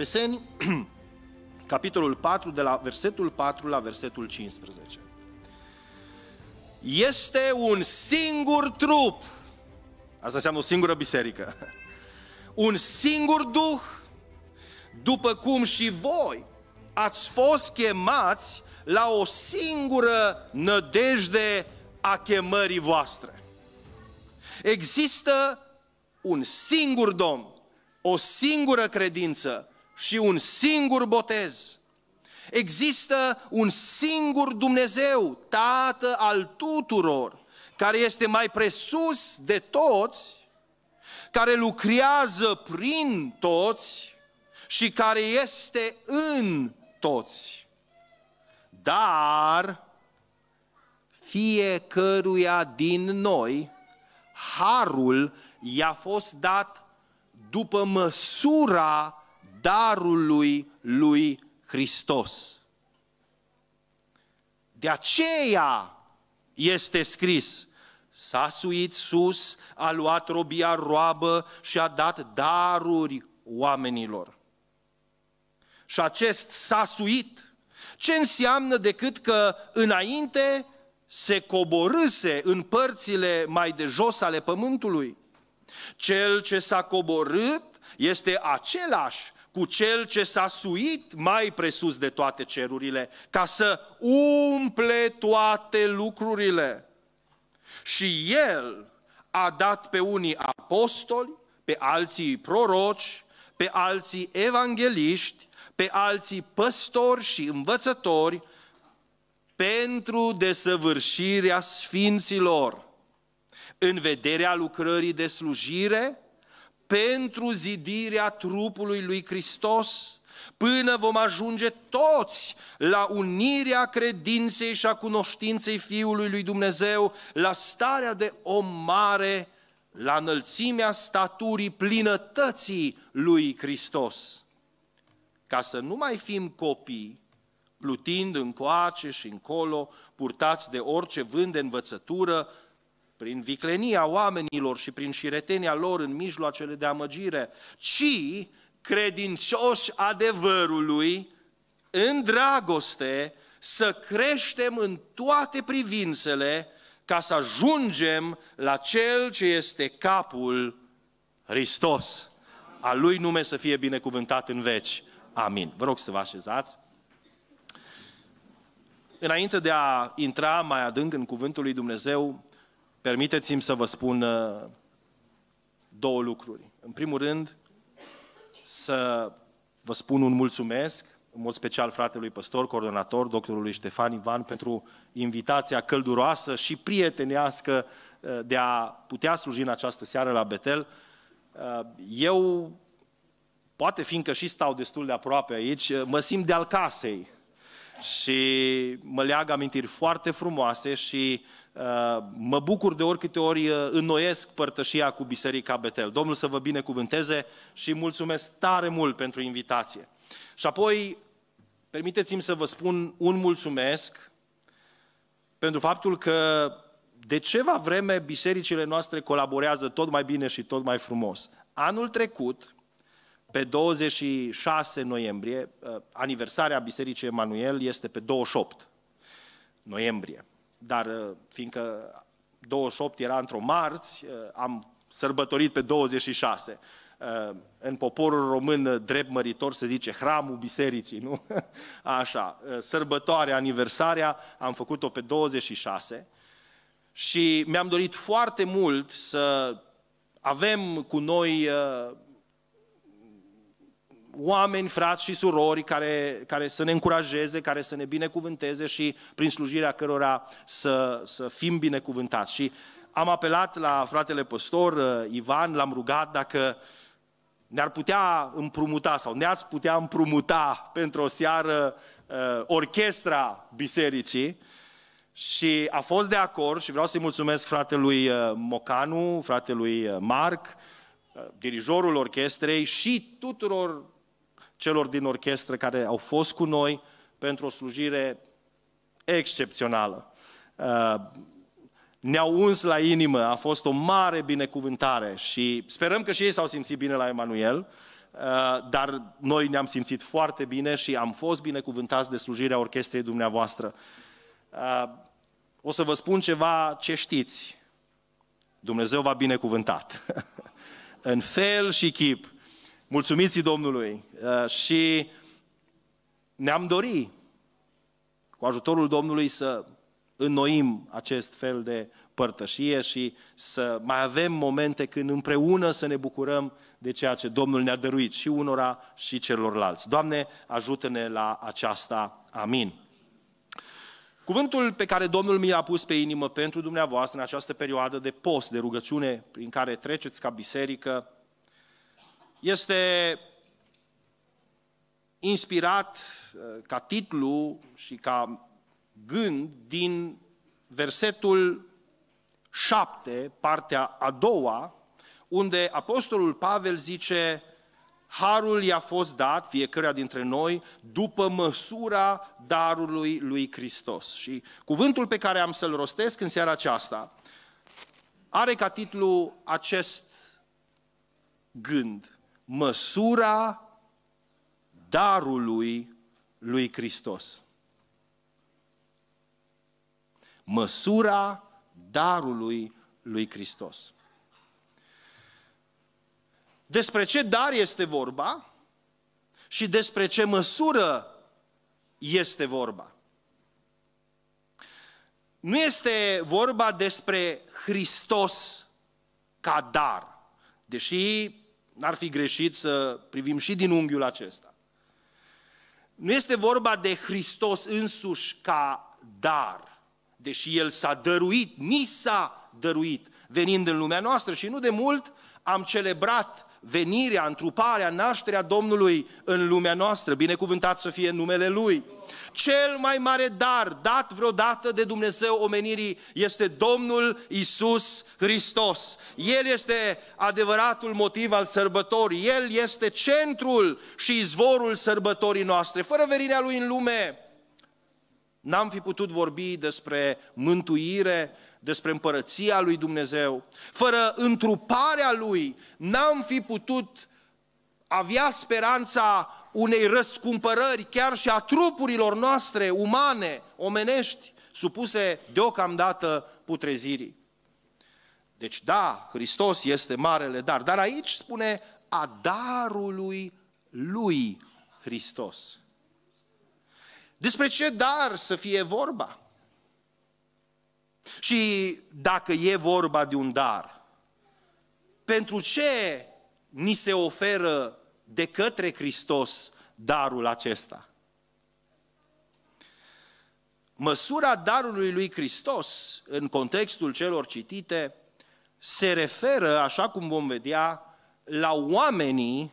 Efeseni, capitolul 4, de la versetul 4 la versetul 15. Este un singur trup. Asta înseamnă o singură biserică. Un singur duh, după cum și voi ați fost chemați la o singură nădejde a chemării voastre. Există un singur Domn, o singură credință, și un singur botez. Există un singur Dumnezeu, Tată al tuturor, care este mai presus de toți, care lucrează prin toți și care este în toți. Dar fiecăruia din noi, harul i-a fost dat după măsura darului lui Hristos. De aceea este scris, s-a suit sus, a luat robia roabă și a dat daruri oamenilor. Și acest s-a suit, ce înseamnă decât că înainte se coborâse în părțile mai de jos ale pământului. Cel ce s-a coborât este același cu cel ce s-a suit mai presus de toate cerurile, ca să umple toate lucrurile. Și el a dat pe unii apostoli, pe alții proroci, pe alții evangeliști, pe alții păstori și învățători, pentru desăvârșirea sfinților, în vederea lucrării de slujire, pentru zidirea trupului lui Hristos, până vom ajunge toți la unirea credinței și a cunoștinței Fiului lui Dumnezeu, la starea de om mare, la înălțimea staturii plinătății lui Hristos. Ca să nu mai fim copii, plutind încoace și încolo, purtați de orice vânt de învățătură, prin viclenia oamenilor și prin șiretenia lor în mijloacele de amăgire, ci credincioși adevărului, în dragoste, să creștem în toate privințele ca să ajungem la Cel ce este capul Hristos. A Lui nume să fie binecuvântat în veci. Amin. Vă rog să vă așezați. Înainte de a intra mai adânc în Cuvântul lui Dumnezeu, Permiteți-mi să vă spun uh, două lucruri. În primul rând, să vă spun un mulțumesc, în mod special fratelui păstor, coordonator, doctorului Ștefan Ivan, pentru invitația călduroasă și prietenească uh, de a putea sluji în această seară la Betel. Uh, eu, poate fiindcă și stau destul de aproape aici, mă simt de-al casei și mă leagă amintiri foarte frumoase și uh, Uh, mă bucur de oricâte ori uh, înnoiesc părtășia cu Biserica Betel. Domnul să vă binecuvânteze și mulțumesc tare mult pentru invitație. Și apoi, permiteți-mi să vă spun un mulțumesc pentru faptul că de ceva vreme bisericile noastre colaborează tot mai bine și tot mai frumos. Anul trecut, pe 26 noiembrie, uh, aniversarea Bisericii Emanuel este pe 28 noiembrie dar uh, fiindcă 28 era într-o marți, uh, am sărbătorit pe 26. Uh, în poporul român drept măritor se zice hramul bisericii, nu? Așa, sărbătoarea, aniversarea am făcut-o pe 26 și mi-am dorit foarte mult să avem cu noi oameni, frați și surori care, care să ne încurajeze, care să ne binecuvânteze și prin slujirea cărora să, să fim binecuvântați. Și am apelat la fratele păstor uh, Ivan, l-am rugat dacă ne-ar putea împrumuta sau ne-ați putea împrumuta pentru o seară uh, orchestra bisericii și a fost de acord și vreau să-i mulțumesc fratelui uh, Mocanu, fratelui uh, Marc, dirijorul orchestrei și tuturor celor din orchestră care au fost cu noi pentru o slujire excepțională. Uh, ne-au uns la inimă, a fost o mare binecuvântare și sperăm că și ei s-au simțit bine la Emanuel, uh, dar noi ne-am simțit foarte bine și am fost binecuvântați de slujirea orchestrei dumneavoastră. Uh, o să vă spun ceva ce știți. Dumnezeu v-a binecuvântat. În fel și chip mulțumiți Domnului uh, și ne-am dorit cu ajutorul Domnului să înnoim acest fel de părtășie și să mai avem momente când împreună să ne bucurăm de ceea ce Domnul ne-a dăruit și unora și celorlalți. Doamne, ajută-ne la aceasta. Amin. Cuvântul pe care Domnul mi l-a pus pe inimă pentru dumneavoastră în această perioadă de post, de rugăciune prin care treceți ca biserică, este inspirat uh, ca titlu și ca gând din versetul 7, partea a doua, unde Apostolul Pavel zice, Harul i-a fost dat fiecăruia dintre noi după măsura darului lui Hristos. Și cuvântul pe care am să-l rostesc în seara aceasta are ca titlu acest gând măsura darului lui Hristos. Măsura darului lui Hristos. Despre ce dar este vorba și despre ce măsură este vorba. Nu este vorba despre Hristos ca dar, deși n-ar fi greșit să privim și din unghiul acesta. Nu este vorba de Hristos însuși ca dar, deși El s-a dăruit, ni s-a dăruit venind în lumea noastră și nu de mult am celebrat venirea, întruparea, nașterea Domnului în lumea noastră. Binecuvântat să fie numele Lui. Cel mai mare dar dat vreodată de Dumnezeu omenirii este Domnul Isus Hristos. El este adevăratul motiv al sărbătorii. El este centrul și izvorul sărbătorii noastre. Fără venirea Lui în lume, n-am fi putut vorbi despre mântuire, despre împărăția lui Dumnezeu. Fără întruparea lui, n-am fi putut avea speranța unei răscumpărări chiar și a trupurilor noastre umane, omenești, supuse deocamdată putrezirii. Deci da, Hristos este marele dar, dar aici spune a darului lui Hristos. Despre ce dar să fie vorba? Și dacă e vorba de un dar, pentru ce ni se oferă de către Hristos darul acesta. Măsura darului lui Hristos, în contextul celor citite, se referă, așa cum vom vedea, la oamenii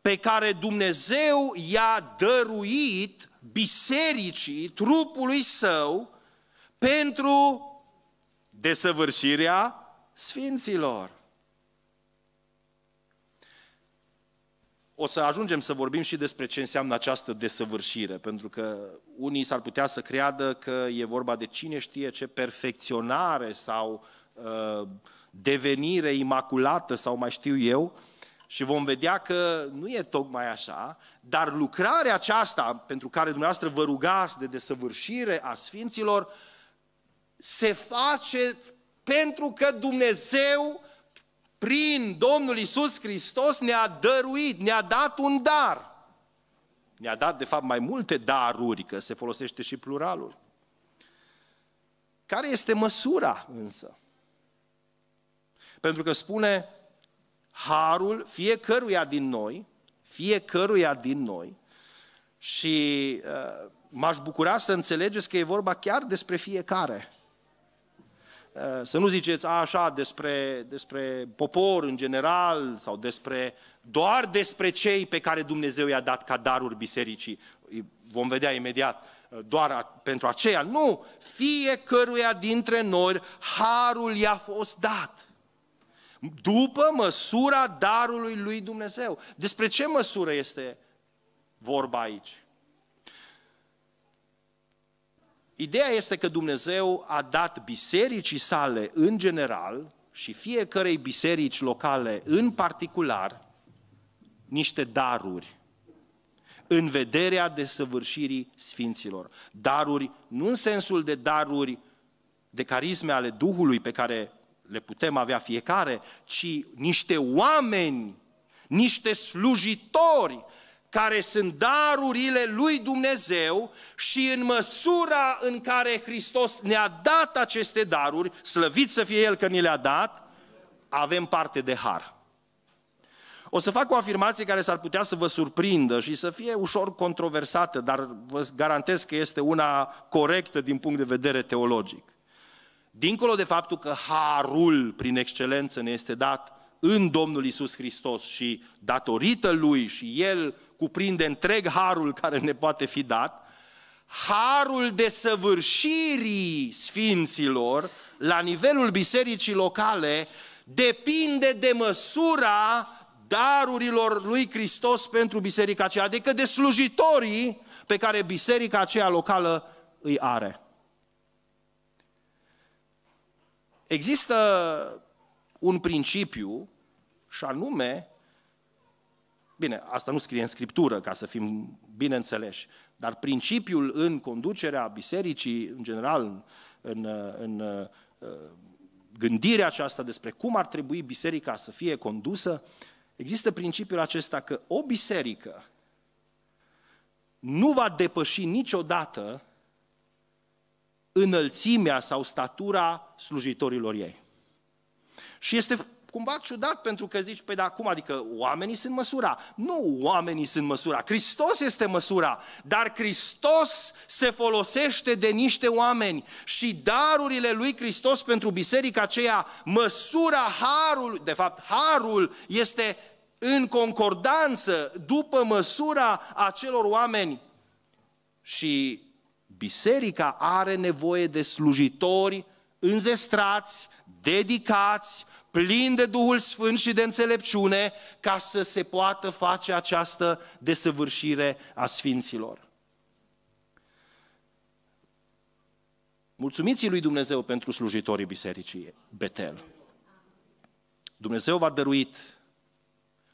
pe care Dumnezeu i-a dăruit bisericii, trupului său, pentru desăvârșirea sfinților. o să ajungem să vorbim și despre ce înseamnă această desăvârșire, pentru că unii s-ar putea să creadă că e vorba de cine știe ce perfecționare sau uh, devenire imaculată sau mai știu eu, și vom vedea că nu e tocmai așa, dar lucrarea aceasta pentru care dumneavoastră vă rugați de desăvârșire a Sfinților, se face pentru că Dumnezeu prin Domnul Isus Hristos ne-a dăruit, ne-a dat un dar. Ne-a dat, de fapt, mai multe daruri, că se folosește și pluralul. Care este măsura, însă? Pentru că spune harul fiecăruia din noi, fiecăruia din noi, și uh, m-aș bucura să înțelegeți că e vorba chiar despre fiecare. Eh, să nu ziceți așa despre, despre popor în general sau despre doar despre cei pe care Dumnezeu i-a dat ca daruri bisericii. Vom vedea imediat eh, doar a, pentru aceea. Nu! Fiecăruia dintre noi harul i-a fost dat. După măsura darului lui Dumnezeu. Despre ce măsură este vorba aici? Ideea este că Dumnezeu a dat bisericii sale în general și fiecarei biserici locale în particular niște daruri în vederea desăvârșirii sfinților. Daruri nu în sensul de daruri de carisme ale Duhului pe care le putem avea fiecare, ci niște oameni, niște slujitori care sunt darurile lui Dumnezeu și în măsura în care Hristos ne-a dat aceste daruri, slăvit să fie El că ni le-a dat, avem parte de har. O să fac o afirmație care s-ar putea să vă surprindă și să fie ușor controversată, dar vă garantez că este una corectă din punct de vedere teologic. Dincolo de faptul că harul prin excelență ne este dat în Domnul Isus Hristos și datorită lui și el cuprinde întreg harul care ne poate fi dat, harul desăvârșirii sfinților la nivelul bisericii locale depinde de măsura darurilor lui Hristos pentru biserica aceea, adică de slujitorii pe care biserica aceea locală îi are. Există un principiu și anume Bine, asta nu scrie în Scriptură, ca să fim bine dar principiul în conducerea bisericii, în general, în, în, în uh, gândirea aceasta despre cum ar trebui biserica să fie condusă, există principiul acesta că o biserică nu va depăși niciodată înălțimea sau statura slujitorilor ei. Și este cumva ciudat pentru că zici, păi de acum, adică oamenii sunt măsura. Nu oamenii sunt măsura, Hristos este măsura, dar Hristos se folosește de niște oameni și darurile lui Hristos pentru biserica aceea, măsura harul, de fapt harul este în concordanță, după măsura acelor oameni. Și biserica are nevoie de slujitori înzestrați, dedicați, plin de Duhul Sfânt și de înțelepciune, ca să se poată face această desăvârșire a Sfinților. Mulțumiți lui Dumnezeu pentru slujitorii Bisericii Betel. Dumnezeu v-a dăruit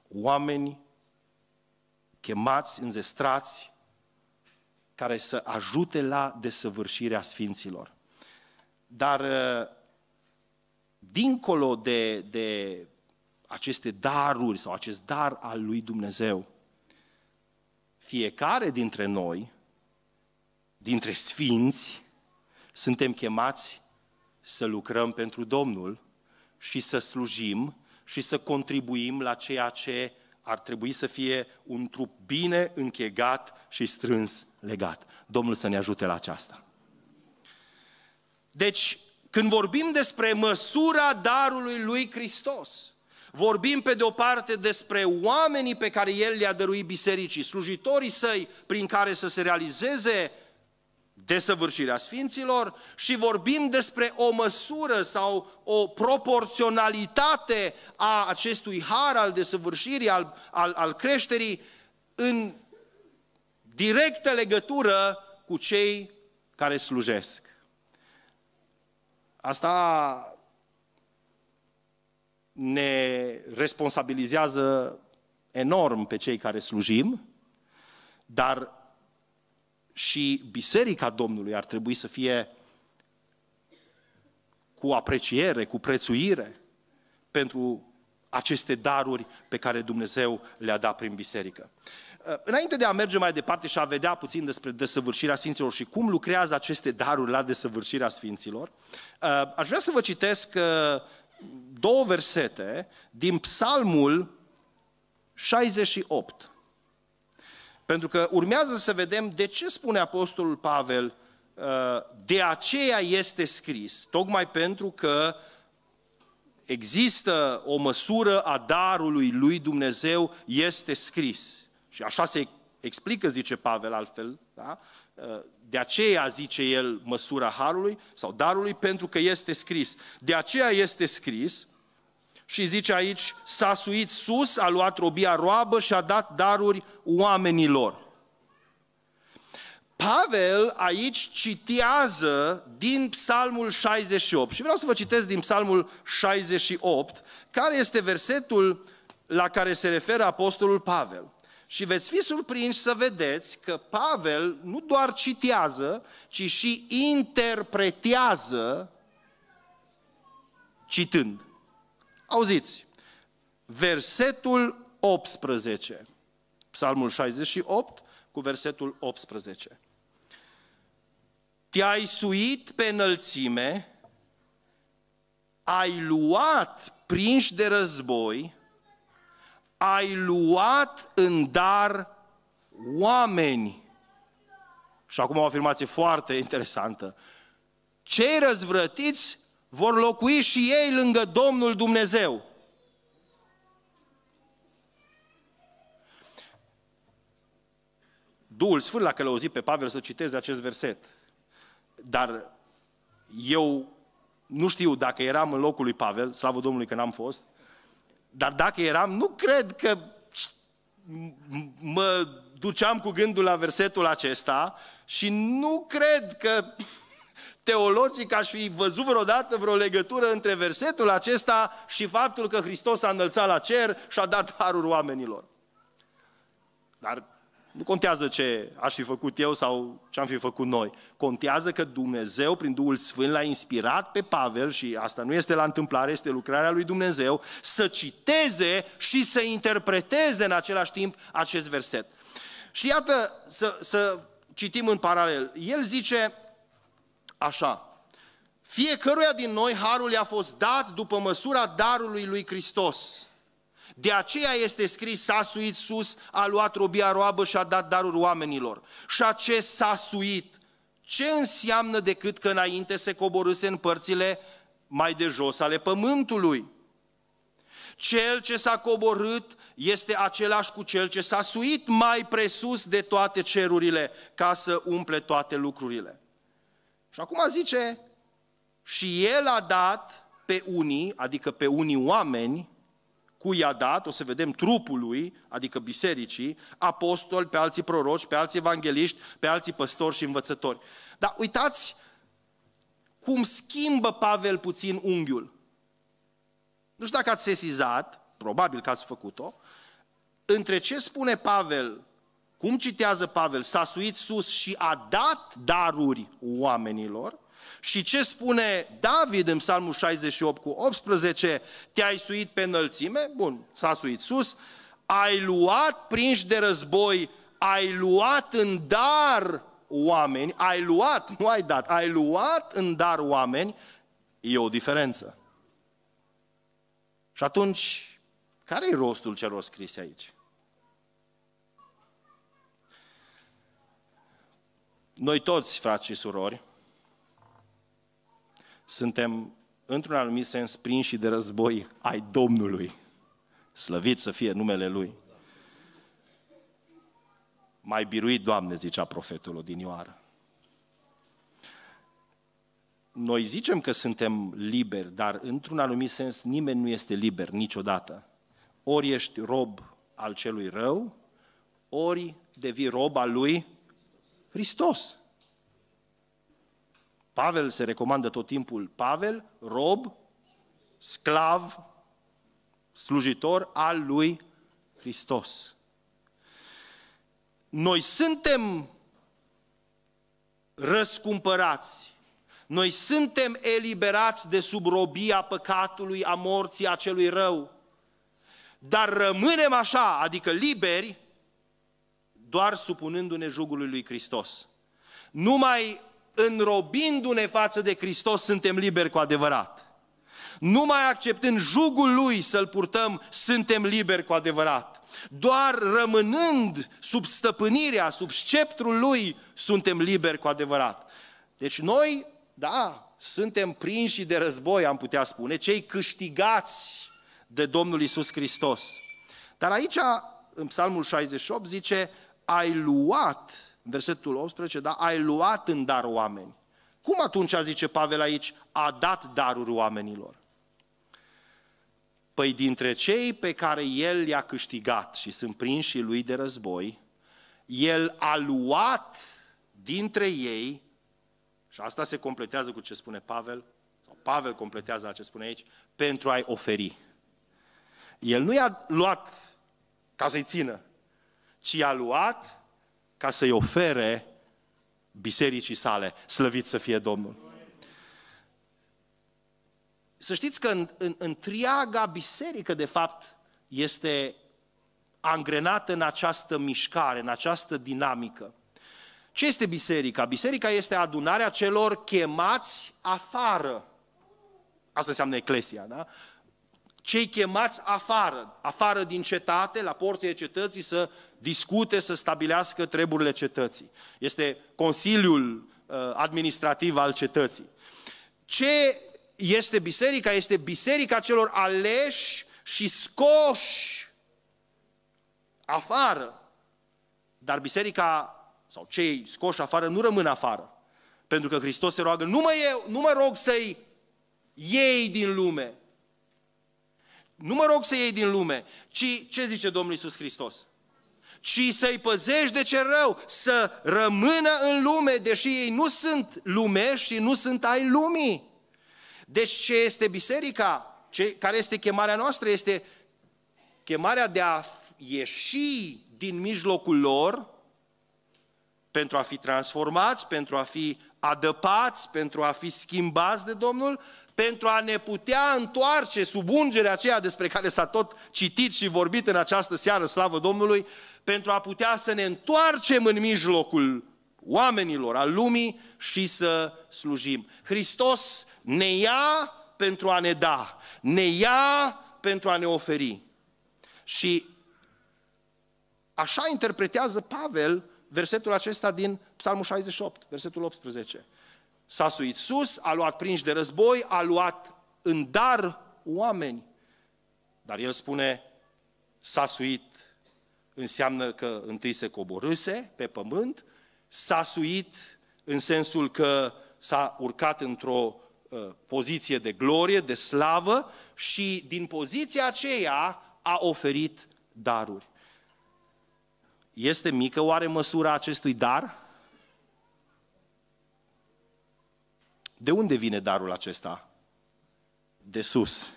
oameni chemați, înzestrați, care să ajute la desăvârșirea Sfinților. Dar uh, dincolo de, de aceste daruri sau acest dar al lui Dumnezeu, fiecare dintre noi, dintre sfinți, suntem chemați să lucrăm pentru Domnul și să slujim și să contribuim la ceea ce ar trebui să fie un trup bine închegat și strâns legat. Domnul să ne ajute la aceasta. Deci, când vorbim despre măsura darului lui Hristos, Vorbim pe de o parte despre oamenii pe care El le-a dăruit bisericii, slujitorii săi prin care să se realizeze desăvârșirea sfinților și vorbim despre o măsură sau o proporționalitate a acestui har al desăvârșirii, al, al, al creșterii în directă legătură cu cei care slujesc. Asta ne responsabilizează enorm pe cei care slujim, dar și Biserica Domnului ar trebui să fie cu apreciere, cu prețuire pentru aceste daruri pe care Dumnezeu le-a dat prin biserică. Uh, înainte de a merge mai departe și a vedea puțin despre desăvârșirea Sfinților și cum lucrează aceste daruri la desăvârșirea Sfinților, uh, aș vrea să vă citesc uh, două versete din Psalmul 68. Pentru că urmează să vedem de ce spune Apostolul Pavel de aceea este scris, tocmai pentru că există o măsură a darului lui Dumnezeu, este scris. Și așa se explică, zice Pavel altfel, da? Ă, de aceea zice el măsura harului sau darului, pentru că este scris. De aceea este scris și zice aici, s-a suit sus, a luat robia roabă și a dat daruri oamenilor. Pavel aici citează din Psalmul 68 și vreau să vă citesc din Psalmul 68, care este versetul la care se referă Apostolul Pavel. Și veți fi surprinși să vedeți că Pavel nu doar citează, ci și interpretează citând. Auziți, versetul 18, Psalmul 68 cu versetul 18. Te-ai suit pe înălțime, ai luat prinși de război, ai luat în dar oameni. Și acum o afirmație foarte interesantă. Cei răzvrătiți vor locui și ei lângă Domnul Dumnezeu. Duhul Sfânt l-a călăuzit pe Pavel să citeze acest verset. Dar eu nu știu dacă eram în locul lui Pavel, slavă Domnului că n-am fost, dar dacă eram, nu cred că mă duceam cu gândul la versetul acesta și nu cred că teologic aș fi văzut vreodată vreo legătură între versetul acesta și faptul că Hristos a înălțat la cer și a dat harul oamenilor. Dar nu contează ce aș fi făcut eu sau ce am fi făcut noi. Contează că Dumnezeu, prin Duhul Sfânt, l-a inspirat pe Pavel, și asta nu este la întâmplare, este lucrarea lui Dumnezeu, să citeze și să interpreteze în același timp acest verset. Și iată să, să citim în paralel. El zice așa, fiecăruia din noi harul i-a fost dat după măsura darului lui Hristos. De aceea este scris, s-a suit sus, a luat robia roabă și a dat darul oamenilor. Și acest s-a suit, ce înseamnă decât că înainte se coborâse în părțile mai de jos ale pământului? Cel ce s-a coborât este același cu cel ce s-a suit mai presus de toate cerurile ca să umple toate lucrurile. Și acum zice, și el a dat pe unii, adică pe unii oameni, cui i-a dat, o să vedem trupul lui, adică bisericii, apostoli, pe alții proroci, pe alții evangeliști, pe alții păstori și învățători. Dar uitați cum schimbă Pavel puțin unghiul. Nu știu dacă ați sesizat, probabil că ați făcut-o, între ce spune Pavel, cum citează Pavel, s-a suit sus și a dat daruri oamenilor, și ce spune David în Psalmul 68 cu 18? Te-ai suit pe înălțime? Bun, s-a suit sus. Ai luat prinși de război, ai luat în dar oameni, ai luat, nu ai dat, ai luat în dar oameni, e o diferență. Și atunci, care e rostul celor scrise aici? Noi toți, frați și surori, suntem într-un anumit sens prinși de război ai Domnului. Slăvit să fie numele Lui. Mai biruit, Doamne, zicea profetul odinioară. Noi zicem că suntem liberi, dar într-un anumit sens nimeni nu este liber niciodată. Ori ești rob al celui rău, ori devii rob al lui Hristos. Pavel se recomandă tot timpul Pavel, rob, sclav, slujitor al lui Hristos. Noi suntem răscumpărați, noi suntem eliberați de sub robia păcatului, a morții, a celui rău, dar rămânem așa, adică liberi, doar supunându-ne jugului lui Hristos. Numai înrobindu-ne față de Hristos, suntem liberi cu adevărat. Numai acceptând jugul Lui să-L purtăm, suntem liberi cu adevărat. Doar rămânând sub stăpânirea, sub sceptrul Lui, suntem liberi cu adevărat. Deci noi, da, suntem prinși de război, am putea spune, cei câștigați de Domnul Isus Hristos. Dar aici, în Psalmul 68, zice, ai luat versetul 18, da? Ai luat în dar oameni. Cum atunci, zice Pavel aici, a dat daruri oamenilor? Păi dintre cei pe care el i-a câștigat și sunt prinși lui de război, el a luat dintre ei, și asta se completează cu ce spune Pavel, sau Pavel completează la ce spune aici, pentru a-i oferi. El nu i-a luat ca să-i țină, ci i-a luat ca să-i ofere bisericii sale. Slăvit să fie Domnul! Să știți că în, în, întreaga biserică, de fapt, este angrenată în această mișcare, în această dinamică. Ce este biserica? Biserica este adunarea celor chemați afară. Asta înseamnă eclesia, da? cei chemați afară, afară din cetate, la porțile cetății, să discute, să stabilească treburile cetății. Este Consiliul uh, administrativ al cetății. Ce este biserica? Este biserica celor aleși și scoși afară. Dar biserica sau cei scoși afară nu rămân afară. Pentru că Hristos se roagă, nu mă, eu, nu mă rog să-i iei din lume, nu mă rog să iei din lume, ci ce zice Domnul Iisus Hristos? Ci să-i păzești de ce rău, să rămână în lume, deși ei nu sunt lume și nu sunt ai lumii. Deci ce este biserica? Ce, care este chemarea noastră? Este chemarea de a ieși din mijlocul lor pentru a fi transformați, pentru a fi adăpați, pentru a fi schimbați de Domnul, pentru a ne putea întoarce sub ungerea aceea despre care s-a tot citit și vorbit în această seară, slavă Domnului, pentru a putea să ne întoarcem în mijlocul oamenilor, al lumii și să slujim. Hristos ne ia pentru a ne da, ne ia pentru a ne oferi. Și așa interpretează Pavel versetul acesta din Psalmul 68, versetul 18. S-a suit sus, a luat prinși de război, a luat în dar oameni. Dar el spune, s-a suit, înseamnă că întâi se coborâse pe pământ, s-a suit în sensul că s-a urcat într-o uh, poziție de glorie, de slavă și din poziția aceea a oferit daruri. Este mică oare măsura acestui dar? De unde vine darul acesta? De sus.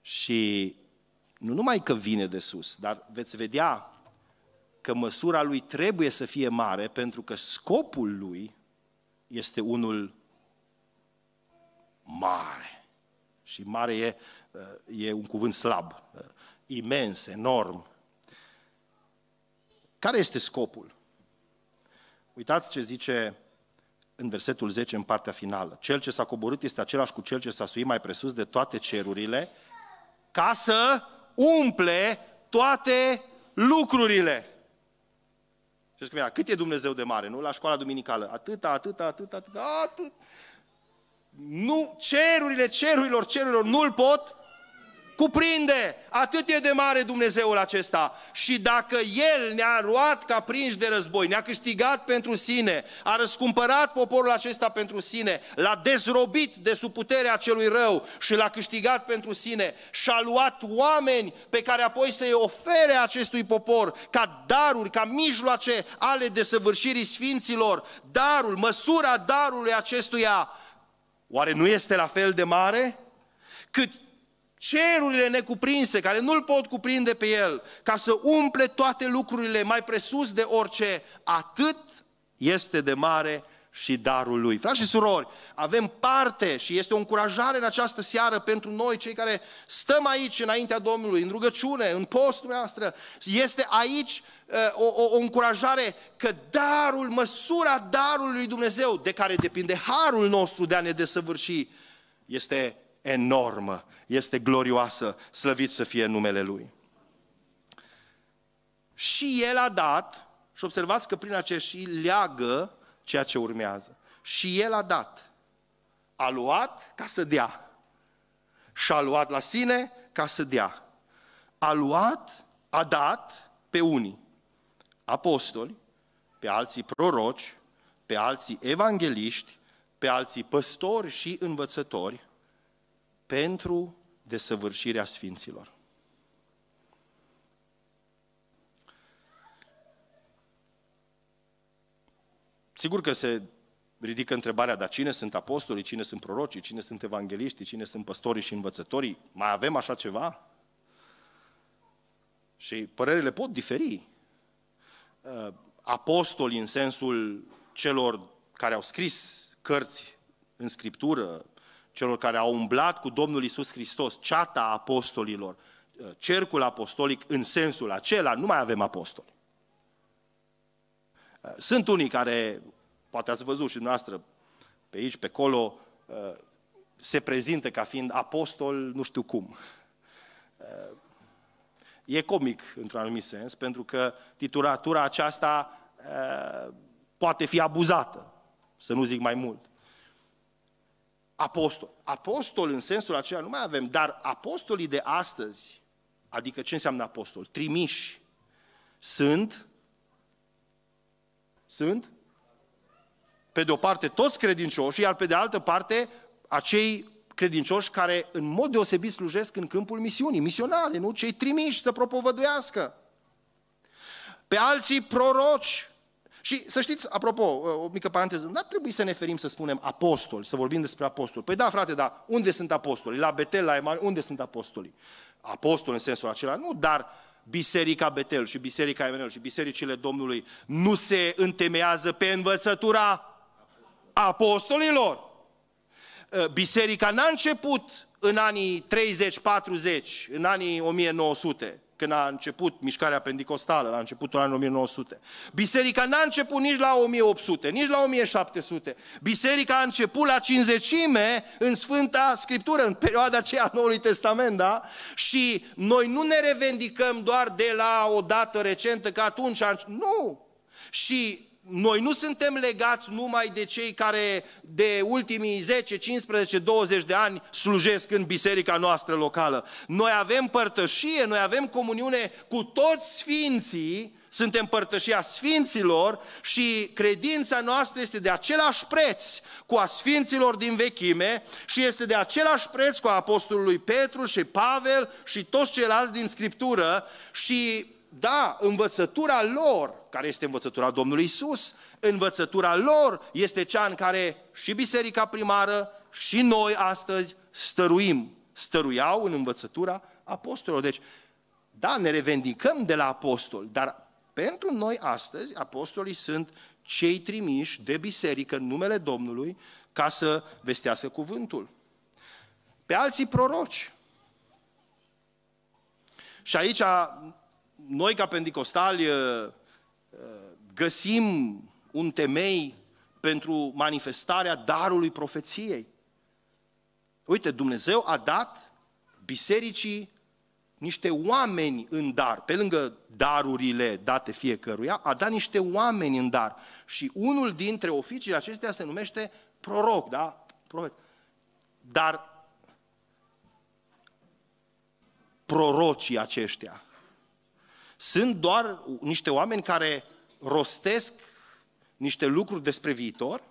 Și nu numai că vine de sus, dar veți vedea că măsura lui trebuie să fie mare pentru că scopul lui este unul mare. Și mare e, uh, e un cuvânt slab, uh, imens, enorm. Care este scopul? Uitați ce zice în versetul 10, în partea finală. Cel ce s-a coborât este același cu cel ce s-a suit mai presus de toate cerurile, ca să umple toate lucrurile. Știți cum era? Cât e Dumnezeu de mare, nu? La școala duminicală. Atâta, atâta, atâta, atâta, atât. Nu, cerurile cerurilor, cerurilor nu-l pot cuprinde. Atât e de mare Dumnezeul acesta. Și dacă El ne-a luat ca prinși de război, ne-a câștigat pentru sine, a răscumpărat poporul acesta pentru sine, l-a dezrobit de sub puterea celui rău și l-a câștigat pentru sine și a luat oameni pe care apoi să-i ofere acestui popor ca daruri, ca mijloace ale desăvârșirii sfinților, darul, măsura darului acestuia, oare nu este la fel de mare? Cât cerurile necuprinse, care nu-L pot cuprinde pe El, ca să umple toate lucrurile mai presus de orice, atât este de mare și darul Lui. Frați și surori, avem parte și este o încurajare în această seară pentru noi, cei care stăm aici înaintea Domnului, în rugăciune, în postul noastră, este aici uh, o, o, o încurajare că darul, măsura darului lui Dumnezeu, de care depinde harul nostru de a ne desăvârși, este enormă este glorioasă, slăvit să fie numele Lui. Și El a dat, și observați că prin acest și leagă ceea ce urmează. Și El a dat. A luat ca să dea. Și a luat la sine ca să dea. A luat, a dat pe unii apostoli, pe alții proroci, pe alții evangeliști, pe alții păstori și învățători, pentru desăvârșirea Sfinților. Sigur că se ridică întrebarea, dar cine sunt apostolii, cine sunt prorocii, cine sunt evangeliștii, cine sunt păstorii și învățătorii? Mai avem așa ceva? Și părerile pot diferi. Apostolii în sensul celor care au scris cărți în Scriptură, celor care au umblat cu Domnul Isus Hristos, ceata apostolilor, uh, cercul apostolic în sensul acela, nu mai avem apostoli. Uh, sunt unii care, poate ați văzut și dumneavoastră, pe aici, pe acolo, uh, se prezintă ca fiind apostol nu știu cum. E comic, într-un anumit sens, pentru că titulatura aceasta poate fi abuzată, să nu zic mai mult apostol. Apostol în sensul acela nu mai avem, dar apostolii de astăzi, adică ce înseamnă apostol? Trimiși. Sunt, sunt, pe de o parte toți credincioși iar pe de altă parte acei credincioși care în mod deosebit slujesc în câmpul misiunii, misionare, nu? Cei trimiși să propovăduiască. Pe alții proroci, și să știți, apropo, o mică paranteză, nu ar trebui să ne ferim să spunem apostoli, să vorbim despre apostoli. Păi da, frate, dar unde sunt apostolii? La Betel, la Eman, unde sunt apostolii? Apostoli în sensul acela, nu, dar Biserica Betel și Biserica Emanuel și Bisericile Domnului nu se întemeiază pe învățătura apostolilor. Ă, biserica n-a început în anii 30-40, în anii 1900 când a început mișcarea pendicostală la începutul anului 1900. Biserica n-a început nici la 1800, nici la 1700. Biserica a început la cinzecime în Sfânta Scriptură, în perioada aceea Noului Testament, da? Și noi nu ne revendicăm doar de la o dată recentă, că atunci... Nu! Și noi nu suntem legați numai de cei care de ultimii 10, 15, 20 de ani slujesc în biserica noastră locală. Noi avem părtășie, noi avem comuniune cu toți sfinții, suntem părtășia sfinților și credința noastră este de același preț cu a sfinților din vechime și este de același preț cu a apostolului Petru și Pavel și toți ceilalți din Scriptură și da, învățătura lor, care este învățătura Domnului Isus, învățătura lor este cea în care și biserica primară și noi astăzi stăruim. Stăruiau în învățătura apostolilor. Deci, da, ne revendicăm de la apostol, dar pentru noi astăzi apostolii sunt cei trimiși de biserică în numele Domnului ca să vestească cuvântul. Pe alții proroci. Și aici noi ca pentecostali uh, uh, găsim un temei pentru manifestarea darului profeției. Uite, Dumnezeu a dat bisericii niște oameni în dar, pe lângă darurile date fiecăruia, a dat niște oameni în dar. Și unul dintre oficiile acestea se numește proroc, da? Profet. Dar prorocii aceștia, sunt doar niște oameni care rostesc niște lucruri despre viitor?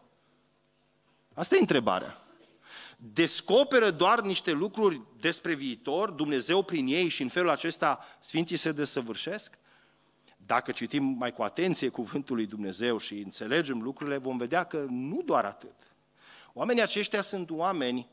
Asta e întrebarea. Descoperă doar niște lucruri despre viitor, Dumnezeu prin ei și în felul acesta Sfinții se desăvârșesc? Dacă citim mai cu atenție cuvântul lui Dumnezeu și înțelegem lucrurile, vom vedea că nu doar atât. Oamenii aceștia sunt oameni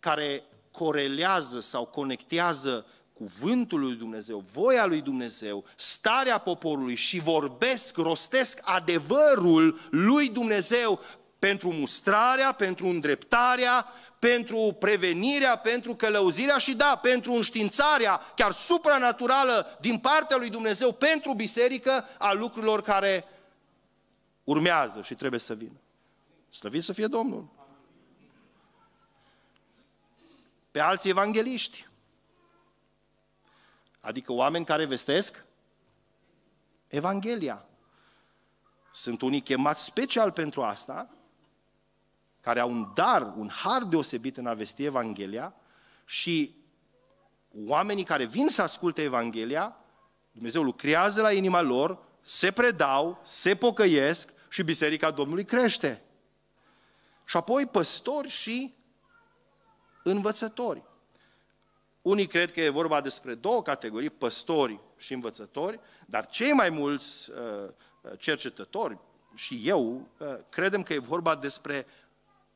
care corelează sau conectează cuvântul lui Dumnezeu, voia lui Dumnezeu, starea poporului și vorbesc, rostesc adevărul lui Dumnezeu pentru mustrarea, pentru îndreptarea, pentru prevenirea, pentru călăuzirea și da, pentru înștiințarea chiar supranaturală din partea lui Dumnezeu pentru biserică a lucrurilor care urmează și trebuie să vină. Slăviți să fie Domnul! Pe alții evangeliști, Adică oameni care vestesc Evanghelia. Sunt unii chemați special pentru asta, care au un dar, un har deosebit în a vesti Evanghelia și oamenii care vin să asculte Evanghelia, Dumnezeu lucrează la inima lor, se predau, se pocăiesc și Biserica Domnului crește. Și apoi păstori și învățători. Unii cred că e vorba despre două categorii, păstori și învățători, dar cei mai mulți uh, cercetători și eu uh, credem că e vorba despre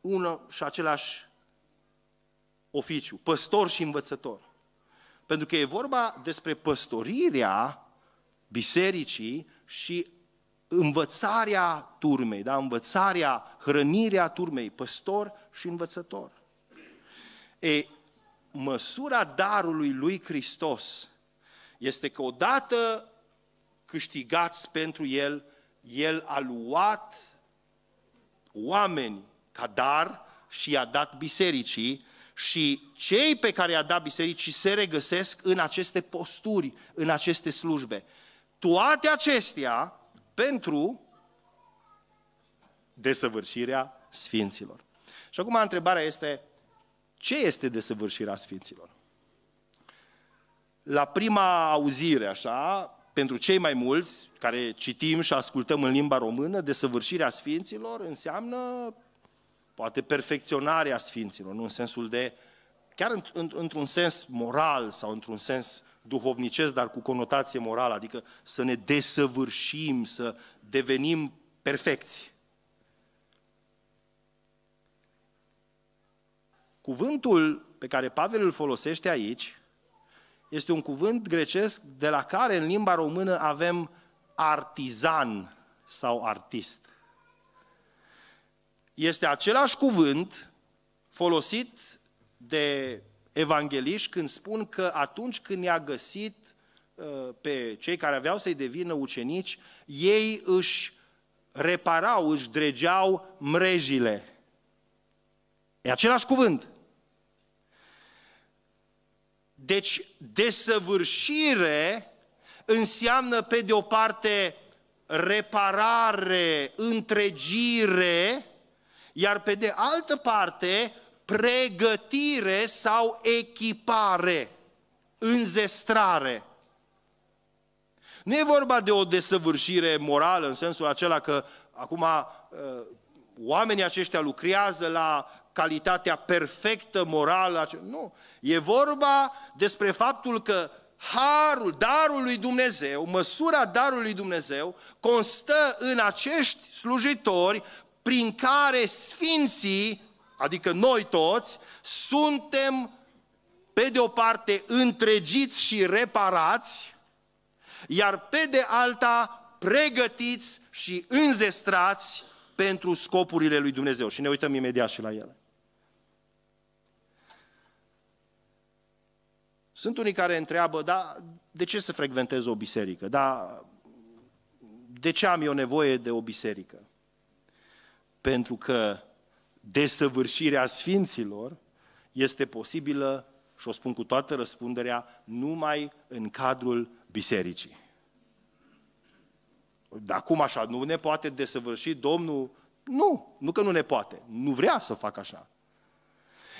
un și același oficiu, păstor și învățător. Pentru că e vorba despre păstorirea bisericii și învățarea turmei, da? învățarea, hrănirea turmei, păstor și învățător. E, măsura darului lui Hristos este că odată câștigați pentru El, El a luat oameni ca dar și i-a dat bisericii și cei pe care i-a dat bisericii se regăsesc în aceste posturi, în aceste slujbe. Toate acestea pentru desăvârșirea sfinților. Și acum întrebarea este, ce este desăvârșirea Sfinților? La prima auzire, așa, pentru cei mai mulți care citim și ascultăm în limba română, desăvârșirea Sfinților înseamnă poate perfecționarea Sfinților, nu în sensul de, chiar într-un sens moral sau într-un sens duhovnicesc, dar cu conotație morală, adică să ne desăvârșim, să devenim perfecți. Cuvântul pe care Pavel îl folosește aici este un cuvânt grecesc de la care în limba română avem artizan sau artist. Este același cuvânt folosit de evangeliști când spun că atunci când i-a găsit uh, pe cei care aveau să-i devină ucenici, ei își reparau, își dregeau mrejile. E același cuvânt. Deci, desăvârșire înseamnă, pe de o parte, reparare, întregire, iar pe de altă parte, pregătire sau echipare, înzestrare. Nu e vorba de o desăvârșire morală în sensul acela că acum ă, oamenii aceștia lucrează la calitatea perfectă morală. Nu, e vorba despre faptul că harul, darul lui Dumnezeu, măsura darului Dumnezeu constă în acești slujitori prin care sfinții, adică noi toți, suntem pe de o parte întregiți și reparați, iar pe de alta pregătiți și înzestrați pentru scopurile lui Dumnezeu. Și ne uităm imediat și la ele. Sunt unii care întreabă, da, de ce să frecventez o biserică? Da, de ce am eu nevoie de o biserică? Pentru că desăvârșirea sfinților este posibilă, și o spun cu toată răspunderea, numai în cadrul bisericii. Acum așa, nu ne poate desăvârși Domnul? Nu, nu că nu ne poate, nu vrea să facă așa.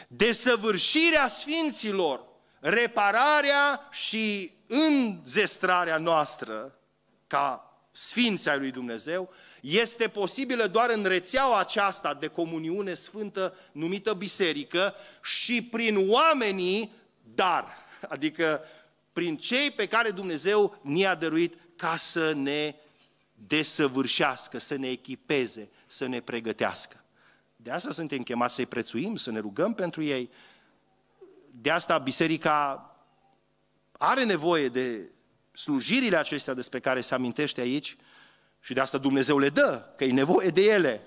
Desăvârșirea sfinților repararea și înzestrarea noastră ca sfinții ai lui Dumnezeu este posibilă doar în rețeaua aceasta de comuniune sfântă numită biserică și prin oamenii dar, adică prin cei pe care Dumnezeu ne-a dăruit ca să ne desăvârșească, să ne echipeze, să ne pregătească. De asta suntem chemați să-i prețuim, să ne rugăm pentru ei, de asta biserica are nevoie de slujirile acestea despre care se amintește aici și de asta Dumnezeu le dă, că e nevoie de ele.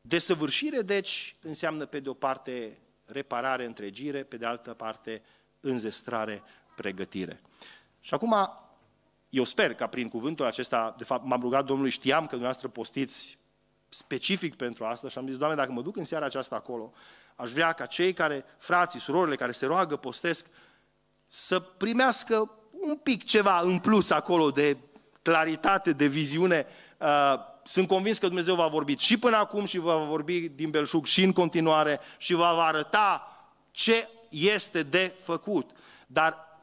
Desăvârșire, deci, înseamnă pe de o parte reparare, întregire, pe de altă parte înzestrare, pregătire. Și acum, eu sper că prin cuvântul acesta, de fapt m-am rugat Domnului, știam că dumneavoastră postiți specific pentru asta și am zis, Doamne, dacă mă duc în seara aceasta acolo, Aș vrea ca cei care, frații, surorile care se roagă, postesc, să primească un pic ceva în plus acolo de claritate, de viziune. Uh, sunt convins că Dumnezeu va vorbi și până acum și va vorbi din belșug și în continuare și va arăta ce este de făcut. Dar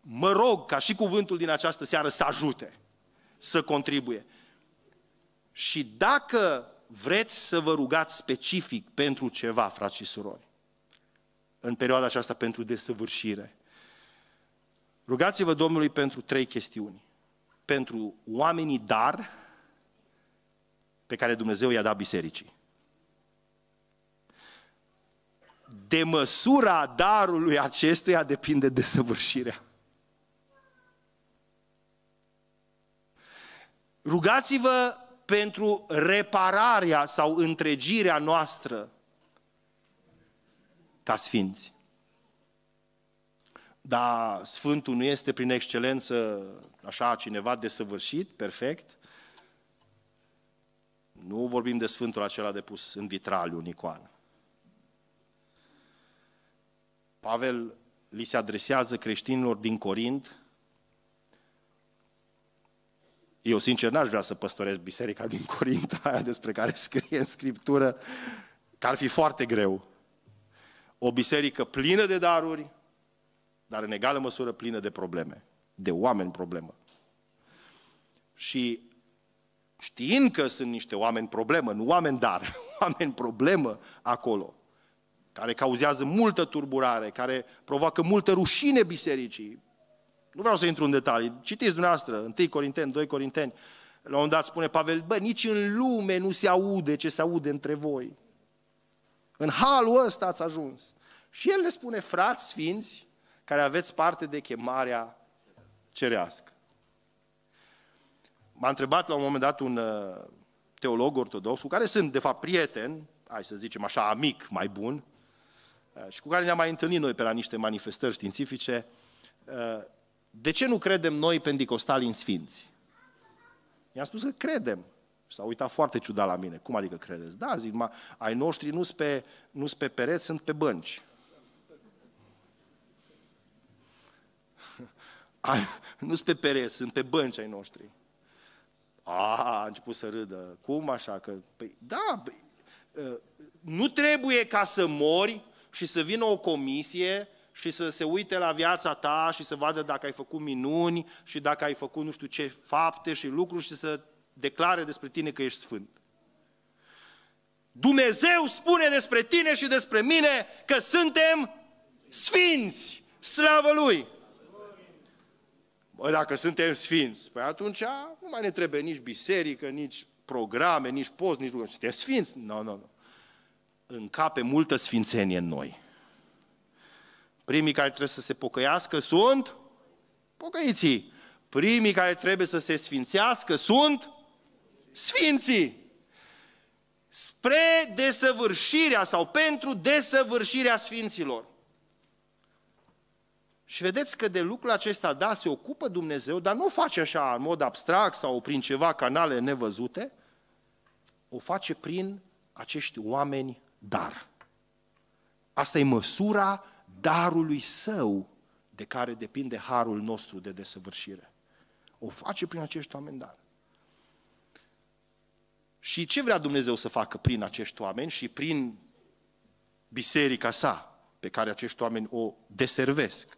mă rog ca și cuvântul din această seară să ajute, să contribuie. Și dacă vreți să vă rugați specific pentru ceva, frați și surori, în perioada aceasta pentru desăvârșire, rugați-vă Domnului pentru trei chestiuni. Pentru oamenii dar pe care Dumnezeu i-a dat bisericii. De măsura darului acestuia depinde de săvârșirea. Rugați-vă pentru repararea sau întregirea noastră ca sfinți. Dar Sfântul nu este prin excelență așa cineva desăvârșit, perfect. Nu vorbim de Sfântul acela depus în vitraliu, în icoană. Pavel li se adresează creștinilor din Corint eu, sincer, n-aș vrea să păstorez biserica din Corint, aia despre care scrie în Scriptură, că ar fi foarte greu. O biserică plină de daruri, dar în egală măsură plină de probleme, de oameni problemă. Și știind că sunt niște oameni problemă, nu oameni dar, oameni problemă acolo, care cauzează multă turburare, care provoacă multă rușine bisericii, nu vreau să intru în detalii. Citiți dumneavoastră, 1 Corinteni, 2 Corinteni. La un moment dat spune Pavel, bă, nici în lume nu se aude ce se aude între voi. În halul ăsta ați ajuns. Și el le spune, frați sfinți, care aveți parte de chemarea cerească. M-a întrebat la un moment dat un uh, teolog ortodox, cu care sunt, de fapt, prieten, hai să zicem așa, amic mai bun, uh, și cu care ne-am mai întâlnit noi pe la niște manifestări științifice, uh, de ce nu credem noi pentecostali în sfinți? I-am spus că credem. S-a uitat foarte ciudat la mine. Cum adică credeți? Da, zic, ma, ai noștri nu sunt pe, nu pe pereți, sunt pe bănci. nu sunt pe pereți, sunt pe bănci ai noștri. A, a început să râdă. Cum așa? Că, păi, da, bă, păi, nu trebuie ca să mori și să vină o comisie și să se uite la viața ta și să vadă dacă ai făcut minuni și dacă ai făcut nu știu ce fapte și lucruri și să declare despre tine că ești sfânt. Dumnezeu spune despre tine și despre mine că suntem sfinți, slavă Lui! Bă, dacă suntem sfinți, păi atunci nu mai ne trebuie nici biserică, nici programe, nici post, nici lucruri. Suntem sfinți? Nu, no, nu, no, nu. No. Încape multă sfințenie în noi. Primii care trebuie să se pocăiască sunt pocăiții. Primii care trebuie să se sfințească sunt sfinții. Spre desăvârșirea sau pentru desăvârșirea sfinților. Și vedeți că de lucrul acesta, da, se ocupă Dumnezeu, dar nu o face așa în mod abstract sau prin ceva canale nevăzute, o face prin acești oameni dar. Asta e măsura darului său de care depinde harul nostru de desăvârșire. O face prin acești oameni dar. Și ce vrea Dumnezeu să facă prin acești oameni și prin biserica sa pe care acești oameni o deservesc?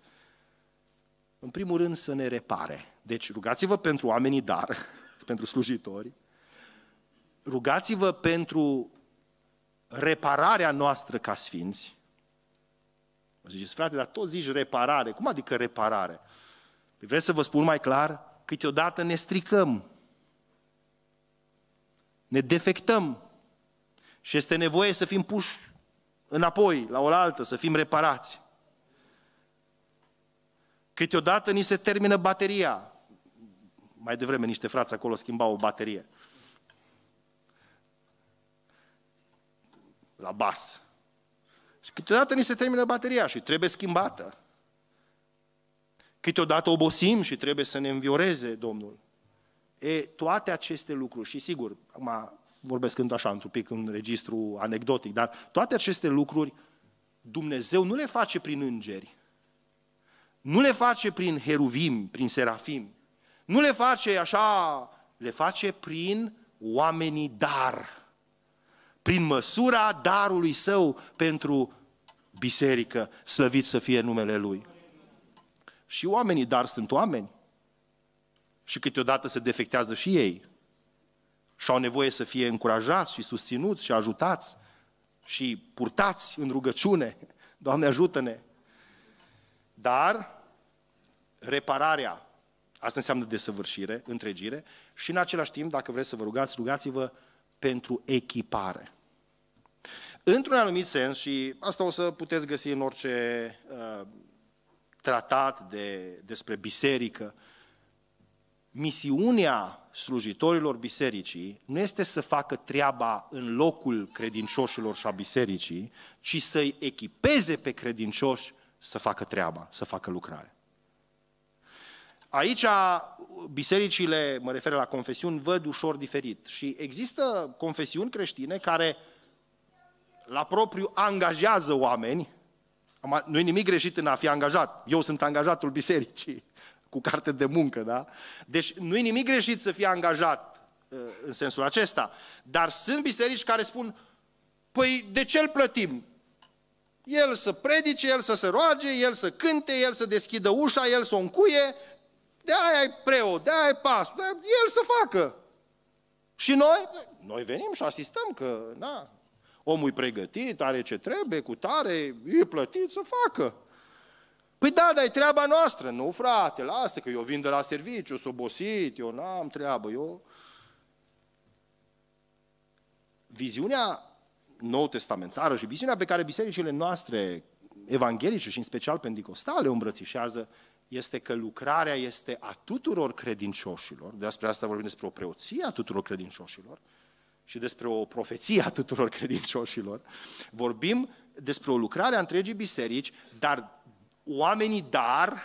În primul rând să ne repare. Deci rugați-vă pentru oamenii dar, pentru slujitori, rugați-vă pentru repararea noastră ca sfinți, Ziceți, frate, dar tot zici reparare. Cum adică reparare? Păi vreți să vă spun mai clar? Câteodată ne stricăm. Ne defectăm. Și este nevoie să fim puși înapoi, la oaltă, să fim reparați. Câteodată ni se termină bateria. Mai devreme niște frați acolo schimbau o baterie. La bas. Și câteodată ni se termină bateria și trebuie schimbată. Câteodată obosim și trebuie să ne învioreze Domnul. E, toate aceste lucruri, și sigur, acum vorbesc când așa, într-un pic în registru anecdotic, dar toate aceste lucruri Dumnezeu nu le face prin îngeri, nu le face prin heruvim, prin serafim, nu le face așa, le face prin oamenii dar, prin măsura darului său pentru biserică, slăvit să fie numele Lui. Și oamenii, dar sunt oameni. Și câteodată se defectează și ei. Și au nevoie să fie încurajați și susținuți și ajutați și purtați în rugăciune. Doamne, ajută-ne! Dar repararea, asta înseamnă desăvârșire, întregire, și în același timp, dacă vreți să vă rugați, rugați-vă pentru echipare. Într-un anumit sens, și asta o să puteți găsi în orice uh, tratat de, despre biserică, misiunea slujitorilor bisericii nu este să facă treaba în locul credincioșilor și a bisericii, ci să-i echipeze pe credincioși să facă treaba, să facă lucrare. Aici bisericile, mă refer la confesiuni, văd ușor diferit și există confesiuni creștine care la propriu angajează oameni, nu e nimic greșit în a fi angajat. Eu sunt angajatul bisericii cu carte de muncă, da? Deci nu e nimic greșit să fie angajat uh, în sensul acesta. Dar sunt biserici care spun, păi de ce îl plătim? El să predice, el să se roage, el să cânte, el să deschidă ușa, el să o încuie, de aia e preo, de aia e de-aia el să facă. Și noi, noi venim și asistăm că, na, omul e pregătit, are ce trebuie, cu tare, e plătit să facă. Păi da, dar e treaba noastră. Nu, frate, lasă că eu vin de la serviciu, sunt obosit, eu n-am treabă, eu... Viziunea nou testamentară și viziunea pe care bisericile noastre evanghelice și în special pentecostale o îmbrățișează este că lucrarea este a tuturor credincioșilor, despre asta vorbim despre o preoție a tuturor credincioșilor, și despre o profeție a tuturor credincioșilor, vorbim despre o lucrare a întregii biserici, dar oamenii dar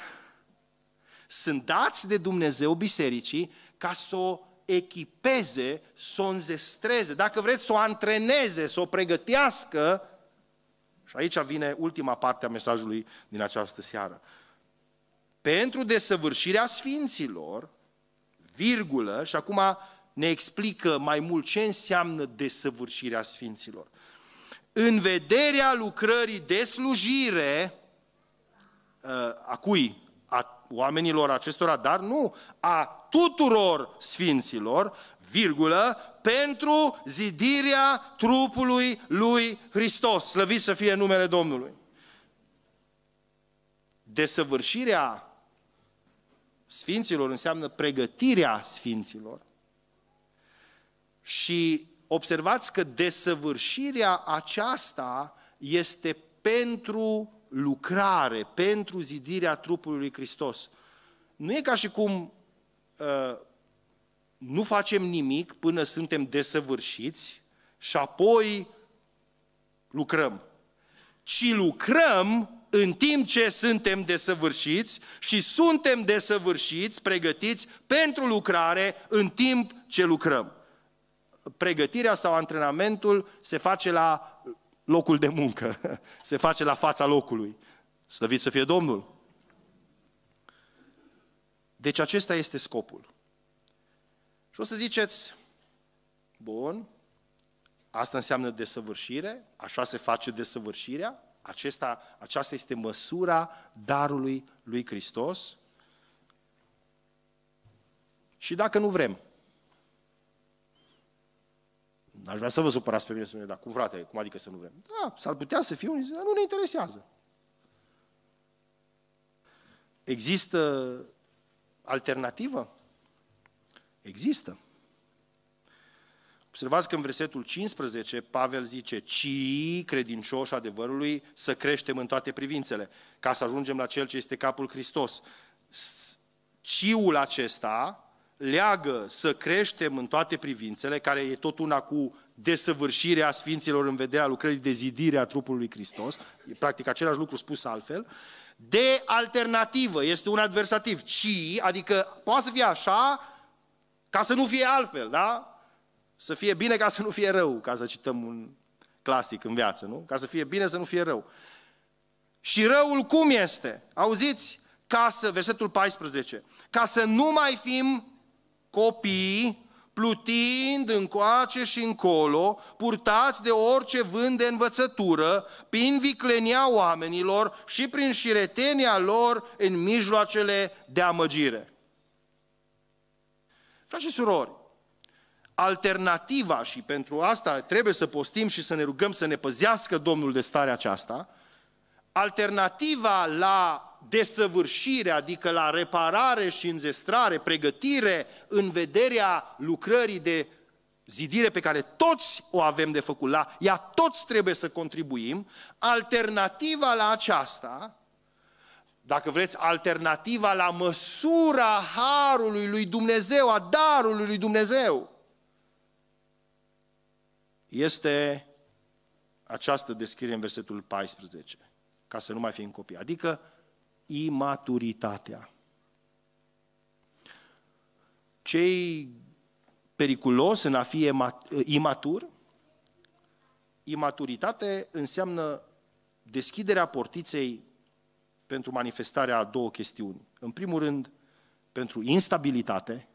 sunt dați de Dumnezeu bisericii ca să o echipeze, să o înzestreze, dacă vreți să o antreneze, să o pregătească. Și aici vine ultima parte a mesajului din această seară. Pentru desăvârșirea sfinților, virgulă, și acum ne explică mai mult ce înseamnă desăvârșirea Sfinților. În vederea lucrării de slujire, a cui? A oamenilor acestora, dar nu a tuturor Sfinților, virgulă, pentru zidirea trupului lui Hristos. Slăvit să fie numele Domnului. Desăvârșirea Sfinților înseamnă pregătirea Sfinților și observați că desăvârșirea aceasta este pentru lucrare, pentru zidirea trupului lui Hristos. Nu e ca și cum uh, nu facem nimic până suntem desăvârșiți și apoi lucrăm. Ci lucrăm în timp ce suntem desăvârșiți și suntem desăvârșiți, pregătiți pentru lucrare în timp ce lucrăm pregătirea sau antrenamentul se face la locul de muncă, se face la fața locului. Slăvit să fie Domnul! Deci acesta este scopul. Și o să ziceți, bun, asta înseamnă desăvârșire, așa se face desăvârșirea, acesta, aceasta este măsura darului lui Hristos. Și dacă nu vrem, Aș vrea să vă supărați pe mine, să mă dar cum frate, cum adică să nu vrem? Da, s-ar putea să fie unii, dar nu ne interesează. Există alternativă? Există. Observați că în versetul 15 Pavel zice, ci credincioși adevărului să creștem în toate privințele, ca să ajungem la Cel ce este capul Hristos. Ciul acesta leagă să creștem în toate privințele, care e tot una cu desăvârșirea Sfinților în vederea lucrării de zidire a trupului Hristos, e practic același lucru spus altfel, de alternativă, este un adversativ, ci, adică poate să fie așa ca să nu fie altfel, da? Să fie bine ca să nu fie rău, ca să cităm un clasic în viață, nu? Ca să fie bine, să nu fie rău. Și răul cum este? Auziți? Ca să, versetul 14, ca să nu mai fim copii, plutind încoace și încolo, purtați de orice vânt de învățătură, prin viclenia oamenilor și prin șiretenia lor în mijloacele de amăgire. Frați și surori, alternativa și pentru asta trebuie să postim și să ne rugăm să ne păzească Domnul de starea aceasta, alternativa la desăvârșire, adică la reparare și înzestrare, pregătire în vederea lucrării de zidire pe care toți o avem de făcut, la ea toți trebuie să contribuim, alternativa la aceasta, dacă vreți, alternativa la măsura harului lui Dumnezeu, a darului lui Dumnezeu, este această descriere în versetul 14, ca să nu mai fim copii. Adică imaturitatea. Cei periculos în a fi imatur? Imaturitate înseamnă deschiderea portiței pentru manifestarea a două chestiuni. În primul rând, pentru instabilitate,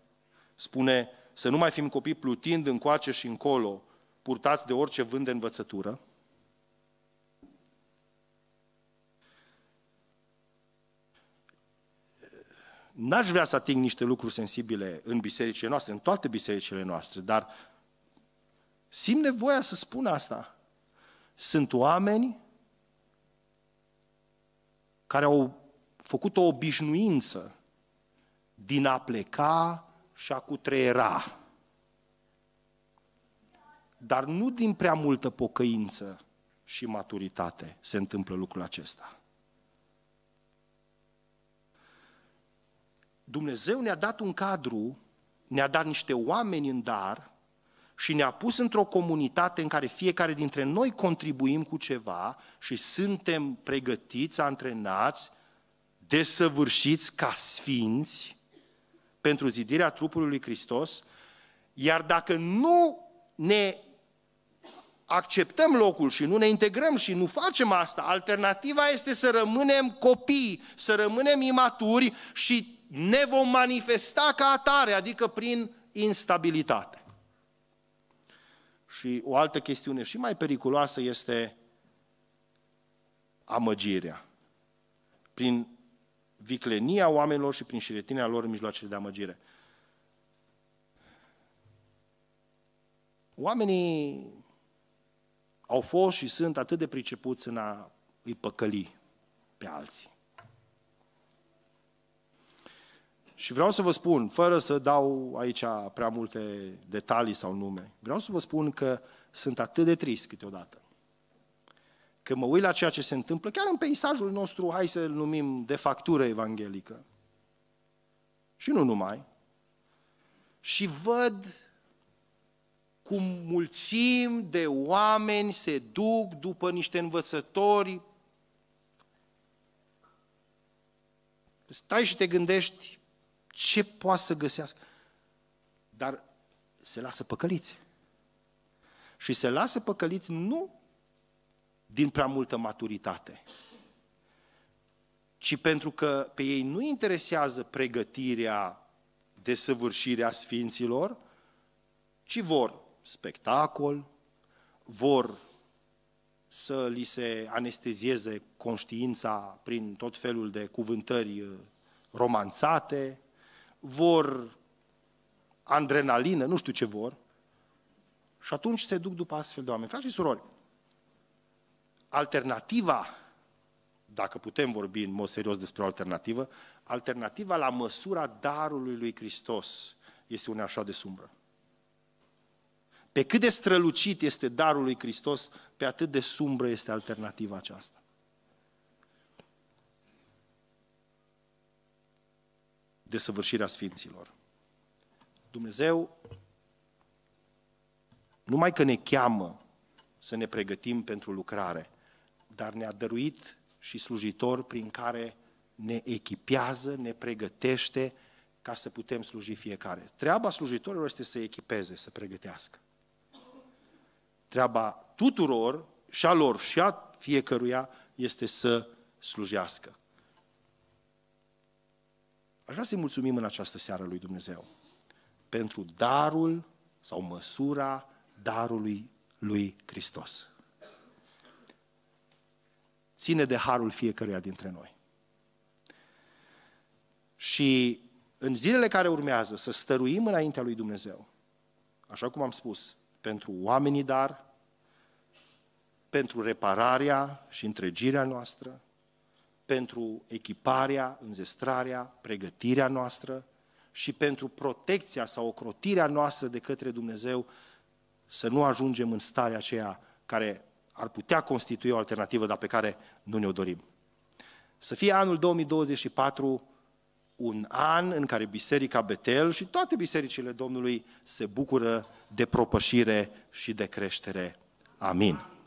spune să nu mai fim copii plutind încoace și încolo, purtați de orice vânt de învățătură, N-aș vrea să ating niște lucruri sensibile în bisericile noastre, în toate bisericile noastre, dar simt nevoia să spun asta. Sunt oameni care au făcut o obișnuință din a pleca și a cutreiera. Dar nu din prea multă pocăință și maturitate se întâmplă lucrul acesta. Dumnezeu ne-a dat un cadru, ne-a dat niște oameni în dar și ne-a pus într-o comunitate în care fiecare dintre noi contribuim cu ceva și suntem pregătiți, antrenați, desăvârșiți ca sfinți pentru zidirea trupului lui Hristos, iar dacă nu ne acceptăm locul și nu ne integrăm și nu facem asta, alternativa este să rămânem copii, să rămânem imaturi și ne vom manifesta ca atare, adică prin instabilitate. Și o altă chestiune și mai periculoasă este amăgirea. Prin viclenia oamenilor și prin șiretinea lor în mijloacele de amăgire. Oamenii au fost și sunt atât de pricepuți în a îi păcăli pe alții. Și vreau să vă spun, fără să dau aici prea multe detalii sau nume, vreau să vă spun că sunt atât de trist câteodată. Că mă uit la ceea ce se întâmplă, chiar în peisajul nostru, hai să-l numim de factură evanghelică. Și nu numai. Și văd cum mulțim de oameni se duc după niște învățători. Stai și te gândești ce poate să găsească. Dar se lasă păcăliți. Și se lasă păcăliți nu din prea multă maturitate, ci pentru că pe ei nu interesează pregătirea, de a sfinților, ci vor spectacol, vor să li se anestezieze conștiința prin tot felul de cuvântări eh, romanțate, vor adrenalină, nu știu ce vor, și atunci se duc după astfel de oameni. Frați și surori, alternativa, dacă putem vorbi în mod serios despre o alternativă, alternativa la măsura darului lui Hristos este una așa de sumbră. Pe cât de strălucit este darul lui Hristos, pe atât de sumbră este alternativa aceasta. de săvârșirea Sfinților. Dumnezeu numai că ne cheamă să ne pregătim pentru lucrare, dar ne-a dăruit și slujitor prin care ne echipează, ne pregătește ca să putem sluji fiecare. Treaba slujitorilor este să echipeze, să pregătească. Treaba tuturor, și a lor și a fiecăruia, este să slujească. Aș vrea să-i mulțumim în această seară lui Dumnezeu pentru darul sau măsura darului lui Hristos. Ține de harul fiecăruia dintre noi. Și în zilele care urmează să stăruim înaintea lui Dumnezeu, așa cum am spus, pentru oamenii dar, pentru repararea și întregirea noastră, pentru echiparea, înzestrarea, pregătirea noastră și pentru protecția sau ocrotirea noastră de către Dumnezeu să nu ajungem în starea aceea care ar putea constitui o alternativă, dar pe care nu ne-o dorim. Să fie anul 2024 un an în care Biserica Betel și toate bisericile Domnului se bucură de propășire și de creștere. Amin.